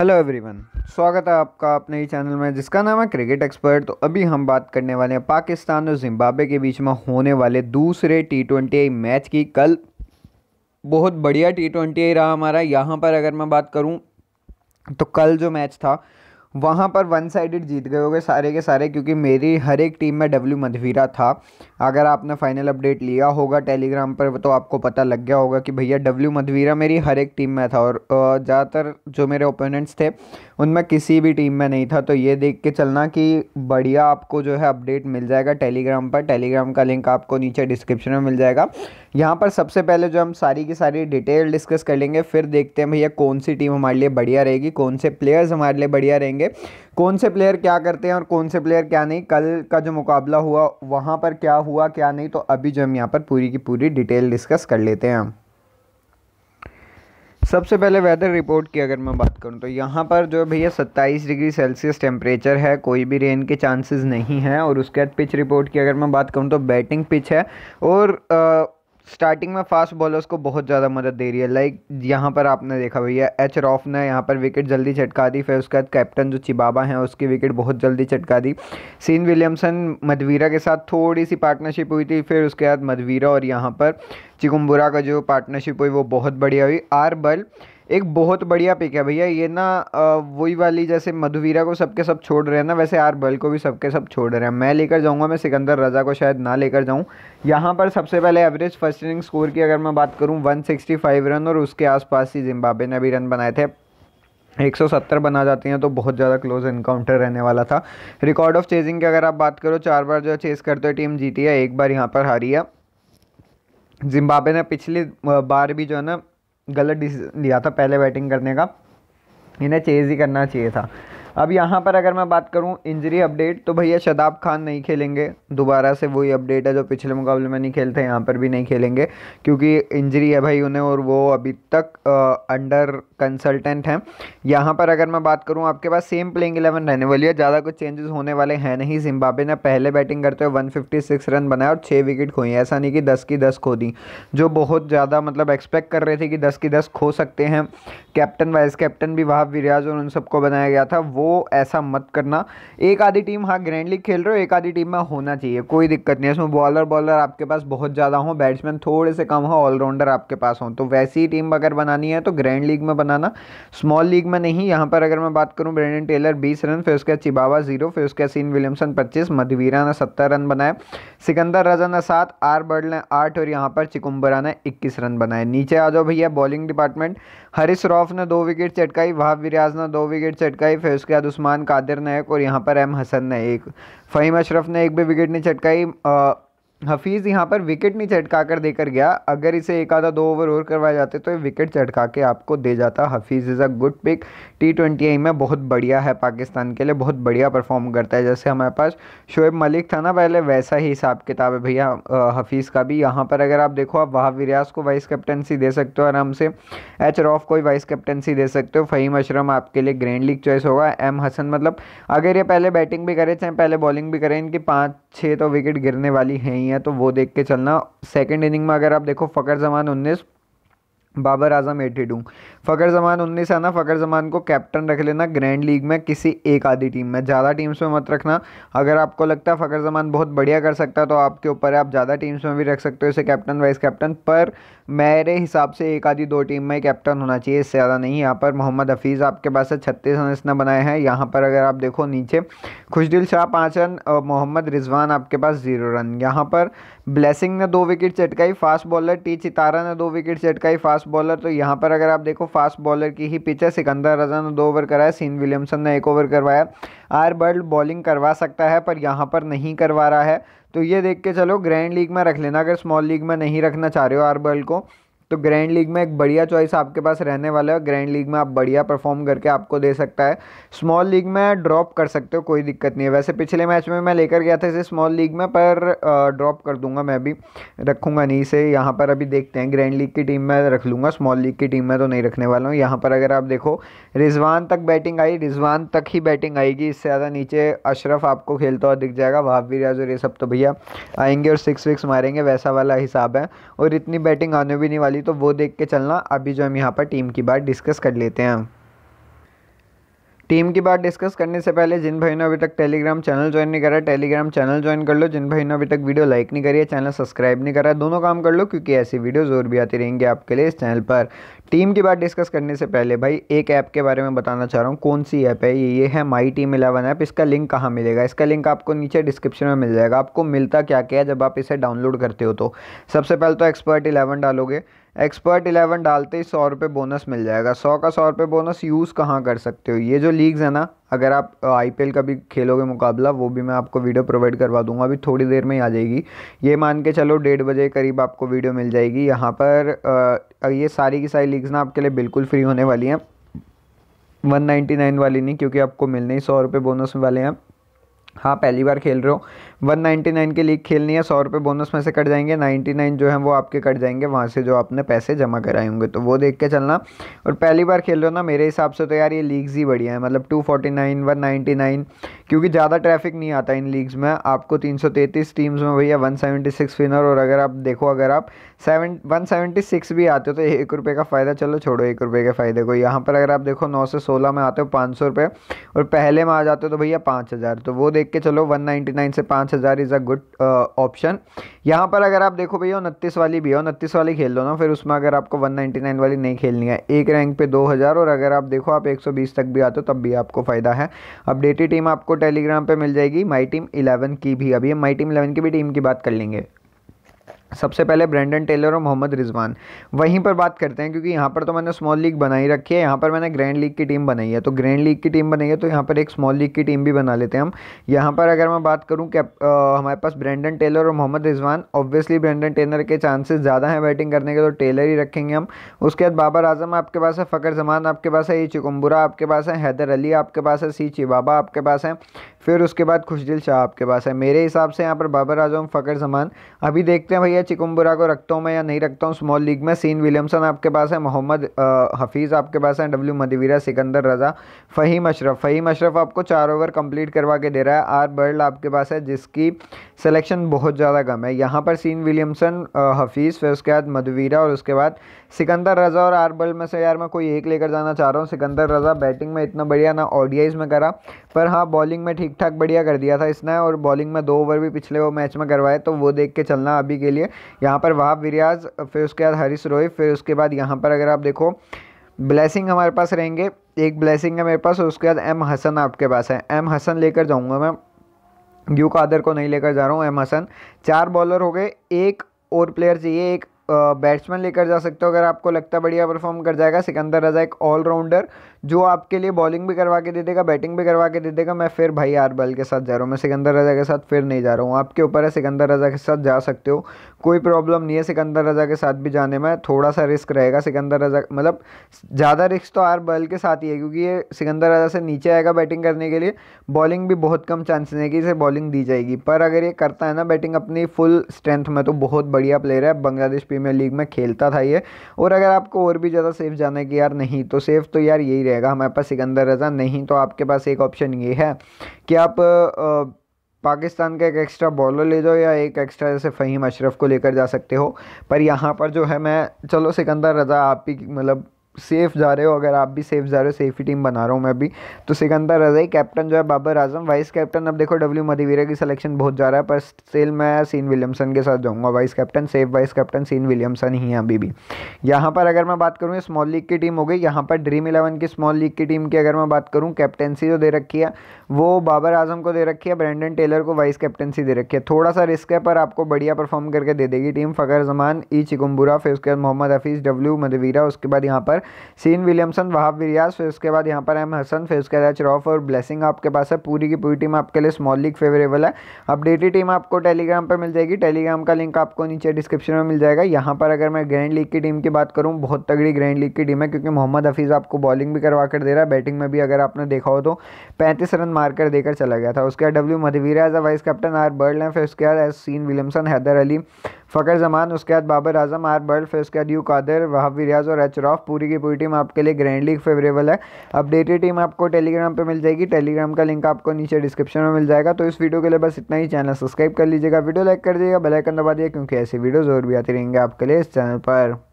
hello everyone स्वागत है आपका अपने ही चैनल में जिसका नाम है क्रिकेट एक्सपर्ट तो अभी हम बात करने वाले हैं पाकिस्तान और जिम्बाब्वे के बीच में होने वाले दूसरे टी ट्वेंटी मैच की कल बहुत बढ़िया टी ट्वेंटी रहा हमारा यहाँ पर अगर मैं बात करूँ तो कल जो मैच था वहाँ पर वन साइडेड जीत गए गए सारे के सारे क्योंकि मेरी हर एक टीम में डब्ल्यू मधवीरा था अगर आपने फाइनल अपडेट लिया होगा टेलीग्राम पर तो आपको पता लग गया होगा कि भैया डब्ल्यू मधवीरा मेरी हर एक टीम में था और ज़्यादातर जो मेरे ओपोनेंट्स थे उनमें किसी भी टीम में नहीं था तो ये देख के चलना कि बढ़िया आपको जो है अपडेट मिल जाएगा टेलीग्राम पर टेलीग्राम का लिंक आपको नीचे डिस्क्रिप्शन में मिल जाएगा यहाँ पर सबसे पहले जो हम सारी की सारी डिटेल डिस्कस कर लेंगे फिर देखते हैं भैया कौन सी टीम हमारे लिए बढ़िया रहेगी कौन से प्लेयर्स हमारे लिए बढ़िया रहेंगे करेंगे कौन से प्लेयर क्या करते हैं और कौन से प्लेयर क्या नहीं कल का जो मुकाबला हुआ वहाँ पर क्या हुआ क्या नहीं तो अभी जो हम यहाँ पर पूरी की पूरी डिटेल डिस्कस कर लेते हैं सबसे पहले वेदर रिपोर्ट की अगर मैं बात करूं तो यहाँ पर जो भैया 27 डिग्री सेल्सियस टेम्परेचर है कोई भी रेन के चांसेस नहीं हैं और उसके बाद पिच रिपोर्ट की अगर मैं बात करूं तो बैटिंग पिच है और आ, स्टार्टिंग में फास्ट बॉलर्स को बहुत ज़्यादा मदद दे रही है लाइक यहाँ पर आपने देखा भैया एच रॉफ ने यहाँ पर विकेट जल्दी चटका दी फिर उसके बाद कैप्टन जो चिबाबा हैं उसकी विकेट बहुत जल्दी चटका दी सीन विलियमसन मधवीरा के साथ थोड़ी सी पार्टनरशिप हुई थी फिर उसके बाद मधवीरा और यहाँ पर चिकुम्बुरा का जो पार्टनरशिप हुई वो बहुत बढ़िया हुई आर बल एक बहुत बढ़िया पिक है भैया ये ना वही वाली जैसे मधुवीरा को सबके सब छोड़ रहे हैं ना वैसे आर बल को भी सबके सब छोड़ रहे हैं मैं लेकर जाऊंगा मैं सिकंदर रज़ा को शायद ना लेकर जाऊं यहाँ पर सबसे पहले एवरेज फर्स्ट इनिंग स्कोर की अगर मैं बात करूँ 165 रन और उसके आसपास ही जिम्बाबे ने भी रन बनाए थे 170 बना जाती हैं तो बहुत ज़्यादा क्लोज इनकाउंटर रहने वाला था रिकॉर्ड ऑफ चेजिंग की अगर आप बात करो चार बार जो चेस करते हुए टीम जीती है एक बार यहाँ पर हारी है जिम्बाब्वे ने पिछली बार भी जो है ना गलत डिसीजन लिया था पहले बैटिंग करने का इन्हें चेज ही करना चाहिए था अब यहाँ पर अगर मैं बात करूँ इंजरी अपडेट तो भैया शदाब खान नहीं खेलेंगे दोबारा से वही अपडेट है जो पिछले मुकाबले में नहीं खेलते यहाँ पर भी नहीं खेलेंगे क्योंकि इंजरी है भाई उन्हें और वो अभी तक आ, अंडर कंसल्टेंट हैं यहाँ पर अगर मैं बात करूँ आपके पास सेम प्लेइंग एलेवन रहने वाली है ज़्यादा कुछ चेंजेस होने वाले हैं नहीं जिम्बाबे ने पहले बैटिंग करते हुए वन रन बनाया और छः विकेट खोई ऐसा नहीं कि दस की दस खो दी जो बहुत ज़्यादा मतलब एक्सपेक्ट कर रहे थे कि दस की दस खो सकते हैं कैप्टन वाइस कैप्टन भी वहाब विराज और उन सबको बनाया गया था वो ऐसा मत करना एक आधी टीम हाँ ग्रैंड लीग खेल रहे हो एक आधी टीम में होना चाहिए कोई दिक्कत नहीं है इसमें बॉलर बॉलर आपके पास बहुत ज़्यादा हो बैट्समैन थोड़े से कम हो ऑलराउंडर आपके पास हो तो वैसी टीम अगर बनानी है तो ग्रैंड लीग में बनाना स्मॉल लीग में नहीं यहाँ पर अगर मैं बात करूँ ब्रेंडन टेलर बीस रन फिर उसके चिबावा जीरो फिर उसके सीन विलियमसन पच्चीस मधवीरा ने सत्तर रन बनाए सिकंदर रजा ने सात आर बर्ड ने आठ और यहाँ पर चिकुम्बरा ने इक्कीस रन बनाए नीचे आ जाओ भैया बॉलिंग डिपार्टमेंट हरीश रॉफ ने दो विकेट चटकाई वहाब विराज ने दो विकेट चटकाई फिर उसके बाद उस्मान कादिर नायक और यहाँ पर एम हसन ने एक फ़हीम अशरफ ने एक भी विकेट नहीं चटकाई हफीज़ यहाँ पर विकेट नहीं चटका कर देकर गया अगर इसे एक आधा दो ओवर और करवाए जाते तो ये विकेट चटका के आपको दे जाता Hafeez is a good pick T twenty I में बहुत बढ़िया है पाकिस्तान के लिए बहुत बढ़िया परफॉर्म करता है जैसे हमारे पास शोएब मलिक था ना पहले वैसा ही हिसाब किताब है भैया हफीज़ का भी यहाँ पर अगर आप देखो आप वहाब रियाज को वाइस कैप्टनसी दे सकते हो आराम से एच रॉफ को वाइस कैप्टनसी दे सकते हो फ़हीम अशरम आपके लिए ग्रैंड लीग चॉइस होगा एम हसन मतलब अगर ये पहले बैटिंग भी करे चाहे पहले बॉलिंग भी करें इनकी पाँच छः तो विकेट गिरने वाली हैं ही है तो वो देख के चलना सेकेंड इनिंग में अगर आप देखो फ़कर जमान उन्नीस बाबर आजम एटीडू फ़कर जमान उन्नीस है ना फ़खर जमान को कैप्टन रख लेना ग्रैंड लीग में किसी एक आधी टीम में ज़्यादा टीम्स में मत रखना अगर आपको लगता है फ़खर जमान बहुत बढ़िया कर सकता है तो आपके ऊपर है आप ज़्यादा टीम्स में भी रख सकते हो इसे कैप्टन वाइस कैप्टन पर मेरे हिसाब से एक आधी दो टीम में कैप्टन होना चाहिए इससे ज़्यादा नहीं यहाँ पर मोहम्मद हफीज़ आपके पास है छत्तीस रन इसने बनाए हैं यहाँ पर अगर आप देखो नीचे खुशदिल शाह पाँच रन और मोहम्मद रिजवान आपके पास ज़ीरो रन यहाँ पर ब्लेसिंग ने दो विकेट चटकाई फास्ट बॉलर टी चितारा ने दो विकेट चटकाई फास्ट फास्ट बॉलर तो यहाँ पर अगर आप देखो फास्ट बॉलर की ही पिच है सिकंदर रजा ने दो ओवर कराया सीन विलियमसन ने एक ओवर करवाया आर बर्ल्ड बॉलिंग करवा सकता है पर यहाँ पर नहीं करवा रहा है तो ये देख के चलो ग्रैंड लीग में रख लेना अगर स्मॉल लीग में नहीं रखना चाह रहे हो आर बर्ल्ड को तो ग्रैंड लीग में एक बढ़िया चॉइस आपके पास रहने वाला है ग्रैंड लीग में आप बढ़िया परफॉर्म करके आपको दे सकता है स्मॉल लीग में ड्रॉप कर सकते हो कोई दिक्कत नहीं है वैसे पिछले मैच में मैं लेकर गया था इसे स्मॉल लीग में पर ड्रॉप कर दूंगा मैं भी रखूँगा नहीं इसे यहाँ पर अभी देखते हैं ग्रैंड लीग की टीम में रख लूँगा स्मॉल लीग की टीम में तो नहीं रखने वाला हूँ यहाँ पर अगर आप देखो रिजवान तक बैटिंग आई रिजवान तक ही बैटिंग आएगी इससे ज़्यादा नीचे अशरफ आपको खेलता तो हुआ दिख जाएगा वाहवीर याजर ये सब तो भैया आएंगे और सिक्स विक्स मारेंगे वैसा वाला हिसाब है और इतनी बैटिंग आने भी नहीं वाली वाली तो वो देख के चलना अभी जो हम यहाँ पर टीम की बात डिस्कस कर लेते हैं टीम की बात डिस्कस करने से पहले जिन भाई ने अभी तक टेलीग्राम चैनल ज्वाइन नहीं करा टेलीग्राम चैनल ज्वाइन कर लो जिन भाई ने अभी तक वीडियो लाइक नहीं करी है चैनल सब्सक्राइब नहीं करा दोनों काम कर लो क्योंकि ऐसी वीडियोज़ और भी आती रहेंगी आपके लिए इस चैनल पर टीम की बात डिस्कस करने से पहले भाई एक ऐप के बारे में बताना चाह रहा हूँ कौन सी ऐप है ये ये है माई टीम इलेवन ऐप इसका लिंक कहाँ मिलेगा इसका लिंक आपको नीचे डिस्क्रिप्शन में मिल जाएगा आपको मिलता क्या क्या है जब आप इसे डाउनलोड करते हो तो सबसे पहले तो एक्सपर्ट इलेवन डालोगे एक्सपर्ट इलेवन डालते ही सौ रुपये बोनस मिल जाएगा सौ का सौ रुपये बोनस यूज़ कहाँ कर सकते हो ये जो लीग्स है ना अगर आप आईपीएल का भी खेलोगे मुकाबला वो भी मैं आपको वीडियो प्रोवाइड करवा दूंगा अभी थोड़ी देर में ही आ जाएगी ये मान के चलो डेढ़ बजे करीब आपको वीडियो मिल जाएगी यहाँ पर आ, ये सारी की सारी लीग्स ना आपके लिए बिल्कुल फ्री होने वाली हैं वन नाइन्टी नाइन वाली नहीं क्योंकि आपको मिलने ही सौ रुपये बोनस वाले हैं हाँ पहली बार खेल रहे हो 199 की लीग खेलनी है सौ रुपये बोनस में से कट जाएंगे 99 जो है वो आपके कट जाएंगे वहाँ से जो आपने पैसे जमा कराए होंगे तो वो देख के चलना और पहली बार खेल रहे हो ना मेरे हिसाब से तो यार ये लीग्स ही बढ़िया है मतलब 249 199 क्योंकि ज़्यादा ट्रैफिक नहीं आता इन लीग्स में आपको 333 टीम्स में भैया सिक्स विनर और अगर आप देखो अगर आप सेवन सिक्स भी आते हो तो एक रुपये का फ़ायदा चलो छोड़ो एक रुपये के फ़ायदे को यहाँ पर अगर आप देखो नौ से सोलह में आते हो पाँच सौ रुपये और पहले में आ जाते हो तो भैया पाँच हज़ार तो वो देख के चलो वन से पाँच पाँच हज़ार इज़ अ गुड ऑप्शन यहाँ पर अगर आप देखो भैया उनतीस वाली भी है उनतीस वाली खेल लो ना फिर उसमें अगर आपको वन नाइन्टी नाइन वाली नहीं खेलनी है एक रैंक पे दो हज़ार और अगर आप देखो आप एक सौ बीस तक भी आते हो तब भी आपको फ़ायदा है अपडेटेड टीम आपको टेलीग्राम पर मिल जाएगी माई टीम इलेवन की भी अभी हम माई टीम इलेवन की भी टीम की बात कर लेंगे सबसे पहले ब्रेंडन टेलर और मोहम्मद रिजवान वहीं पर बात करते हैं क्योंकि यहाँ पर तो मैंने स्मॉल लीग बनाई रखी है यहाँ पर मैंने ग्रैंड लीग की टीम बनाई है तो ग्रैंड लीग की टीम बनाई है तो यहाँ पर एक स्मॉल लीग की टीम भी बना लेते हैं हम यहाँ पर अगर मैं बात करूँ कैप हमारे पास ब्रेंडन टेलर और Mohammad Rizwan obviously Brendan Taylor के चांसेज ज़्यादा हैं बैटिंग करने के तो टेलर ही रखेंगे हम उसके बाद बाबर आजम आपके पास है फ़खर जमान आपके पास है ई चिकुम्बुरा आपके पास है हैदर अली आपके पास है सी चिबाबा आपके पास है फिर उसके बाद खुशदिल शाह आपके पास है मेरे हिसाब से यहाँ पर बाबर आजम फ़कर जमान अभी देखते हैं भैया चिकुम्बुरा को रखता हूँ मैं या नहीं रखता हूँ स्मॉल लीग में सीन विलियमसन आपके पास है मोहम्मद हफीज़ आपके पास है डब्ल्यू मदवीरा सिकंदर रज़ा फ़हीम अशरफ फ़हीम अशरफ आपको चार ओवर कम्प्लीट करवा के दे रहा है आर बर्ल्ड आपके पास है जिसकी सिलेक्शन बहुत ज़्यादा कम है यहाँ पर सीन विलियमसन हफीज़ फिर उसके बाद मधुवीरा और उसके बाद सिकंदर रज़ा और आर बर्ल्ड में से यार मैं कोई एक लेकर जाना चाह रहा हूँ सिकंदर रज़ा बैटिंग में इतना बढ़िया ना ऑडियाइज में करा पर हाँ बॉलिंग में ठीक ठाक बढ़िया कर दिया था इसने और बॉलिंग में दो ओवर भी पिछले वो मैच में करवाए तो वो देख के चलना अभी के लिए यहाँ पर वहाब विरियाज फिर उसके बाद हरीश रोहित फिर उसके बाद यहाँ पर अगर आप देखो ब्लेसिंग हमारे पास रहेंगे एक ब्लेसिंग है मेरे पास और उसके बाद एम हसन आपके पास है एम हसन लेकर जाऊँगा मैं यू कादर को नहीं लेकर जा रहा हूँ एम हसन चार बॉलर हो गए एक और प्लेयर चाहिए एक बैट्समैन लेकर जा सकते हो अगर आपको लगता है बढ़िया परफॉर्म कर जाएगा सिकंदर रजा एक ऑलराउंडर जो आपके लिए बॉलिंग भी करवा के दे देगा बैटिंग भी करवा के दे देगा मैं फिर भाई आरबल के साथ जा रहा हूँ मैं सिकंदर रजा के साथ फिर नहीं जा रहा हूँ आपके ऊपर है सिकंदर रजा के साथ जा सकते हो कोई प्रॉब्लम नहीं है सिकंदर रजा के साथ भी जाने में थोड़ा सा रिस्क रहेगा सिकंदर रजा मतलब ज़्यादा रिस्क तो आरबल के साथ ही है क्योंकि ये सिकंदर रजा से नीचे आएगा बैटिंग करने के लिए बॉलिंग भी बहुत कम चांसेस है कि इसे बॉलिंग दी जाएगी पर अगर ये करता है ना बैटिंग अपनी फुल स्ट्रेंथ में तो बहुत बढ़िया प्लेयर है बांग्लादेश प्रीमियर लीग में खेलता था ये और अगर आपको और भी ज़्यादा सेफ जाना है कि यार नहीं तो सेफ तो यार यही जाएगा हमारे पास सिकंदर रज़ा नहीं तो आपके पास एक ऑप्शन ये है कि आप पाकिस्तान का एक एक्स्ट्रा बॉलर ले जाओ या एक एक्स्ट्रा जैसे फ़हीम अशरफ को लेकर जा सकते हो पर यहाँ पर जो है मैं चलो सिकंदर रज़ा आप ही मतलब सेफ जा रहे हो अगर आप भी सेफ जा रहे हो सेफ ही टीम बना रहा हूँ मैं अभी तो सिकंदर रजई कैप्टन जो है बाबर आजम वाइस कैप्टन अब देखो डब्ल्यू मधिवीरा की सिलेक्शन बहुत जा रहा है पर स्टिल मैं सीन विलियमसन के साथ जाऊँगा vice captain safe vice captain Sean Williamson ही है अभी भी यहाँ पर अगर मैं बात करूँ स्मॉल लीग की टीम हो गई यहाँ पर ड्रीम इलेवन की स्मॉल लीग की टीम की अगर मैं बात करूँ कैप्टनसी जो दे रखी है वो बाबर आजम को दे रखी है ब्रेंडन टेलर को वाइस कैप्टनसी दे रखी है थोड़ा सा रिस्क है पर आपको बढ़िया परफॉर्म करके दे देगी team Fakhar Zaman E Chigumbura फिर उसके बाद मोहम्मद हफीज़ डब्ल्यू मधवीरा उसके बाद यहाँ पर सीन विलियमसन वहाब विरियाज फिर उसके बाद यहाँ पर एम हसन फिर उसके बाद रॉफ और ब्लेसिंग आपके पास है पूरी की पूरी टीम आपके लिए स्मॉल लीग फेवरेबल है अपडेटेड टीम आपको टेलीग्राम पर मिल जाएगी टेलीग्राम का लिंक आपको नीचे डिस्क्रिप्शन में मिल जाएगा यहाँ पर अगर मैं ग्रैंड लीग की टीम की बात करूँ बहुत तगड़ी ग्रैंड लीग की टीम है क्योंकि मोहम्मद हफीज़ आपको बॉलिंग भी करवा कर दे रहा है बैटिंग में भी अगर आपने देखा हो तो पैंतीस रन मारकर देकर चला गया था उसके बाद W Madhevere as a vice captain R Burl लें फिर उसके बाद as Sean Williamson Haider Ali Fakhar Zaman उसके बाद बाबर आजम आर बर्ल फिर उसके बाद यू कादर वहाब रियाज और एच रॉफ पूरी की पूरी टीम आपके लिए लीग फेवरेबल है अपडेटेड टीम आपको टेलीग्राम पर मिल जाएगी टेलीग्राम का लिंक आपको नीचे डिस्क्रिप्शन में मिल जाएगा तो इस वीडियो के लिए बस इतना ही चैनल सब्सक्राइब कर लीजिएगा वीडियो लाइक कर दीजिएगा बेलाइकन दबा दिए क्योंकि ऐसी वीडियोज़ और भी आती रहेंगे आपके लिए इस चैनल पर